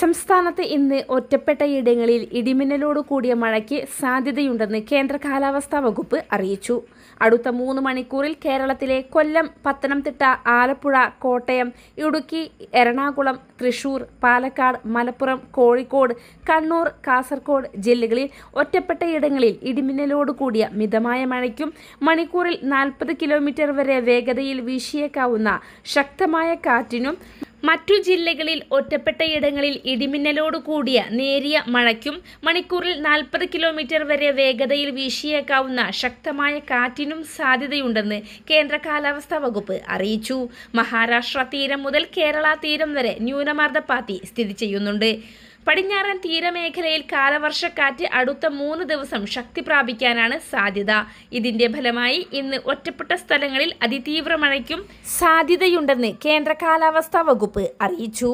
സംസ്ഥാനത്ത് ഇന്ന് ഒറ്റപ്പെട്ടയിടങ്ങളിൽ ഇടിമിന്നലോട് കൂടിയ മഴയ്ക്ക് സാധ്യതയുണ്ടെന്ന് കേന്ദ്ര കാലാവസ്ഥാ വകുപ്പ് അറിയിച്ചു അടുത്ത മൂന്ന് മണിക്കൂറിൽ കേരളത്തിലെ കൊല്ലം പത്തനംതിട്ട ആലപ്പുഴ കോട്ടയം ഇടുക്കി എറണാകുളം തൃശൂർ പാലക്കാട് മലപ്പുറം കോഴിക്കോട് കണ്ണൂർ കാസർഗോഡ് ജില്ലകളിൽ ഒറ്റപ്പെട്ടയിടങ്ങളിൽ ഇടിമിന്നലോട് കൂടിയ മിതമായ മഴയ്ക്കും മണിക്കൂറിൽ നാൽപ്പത് കിലോമീറ്റർ വരെ വേഗതയിൽ വീശിയേക്കാവുന്ന ശക്തമായ കാറ്റിനും മറ്റു ജില്ലകളിൽ ഒറ്റപ്പെട്ടയിടങ്ങളിൽ ഇടിമിന്നലോട് കൂടിയ നേരിയ മഴയ്ക്കും മണിക്കൂറിൽ നാൽപ്പത് കിലോമീറ്റർ വരെ വേഗതയിൽ വീശിയേക്കാവുന്ന ശക്തമായ കാറ്റിനും സാധ്യതയുണ്ടെന്ന് കേന്ദ്ര കാലാവസ്ഥാ വകുപ്പ് അറിയിച്ചു മഹാരാഷ്ട്ര തീരം മുതൽ കേരള തീരം വരെ ന്യൂനമർദ്ദപ്പാത്തി സ്ഥിതി ചെയ്യുന്നുണ്ട് പടിഞ്ഞാറൻ തീരമേഖലയിൽ കാലവർഷക്കാറ്റ് അടുത്ത മൂന്ന് ദിവസം ശക്തി പ്രാപിക്കാനാണ് സാധ്യത ഇതിന്റെ ഫലമായി ഇന്ന് ഒറ്റപ്പെട്ട സ്ഥലങ്ങളിൽ അതിതീവ്ര മഴയ്ക്കും സാധ്യതയുണ്ടെന്ന് കേന്ദ്ര കാലാവസ്ഥാ വകുപ്പ് അറിയിച്ചു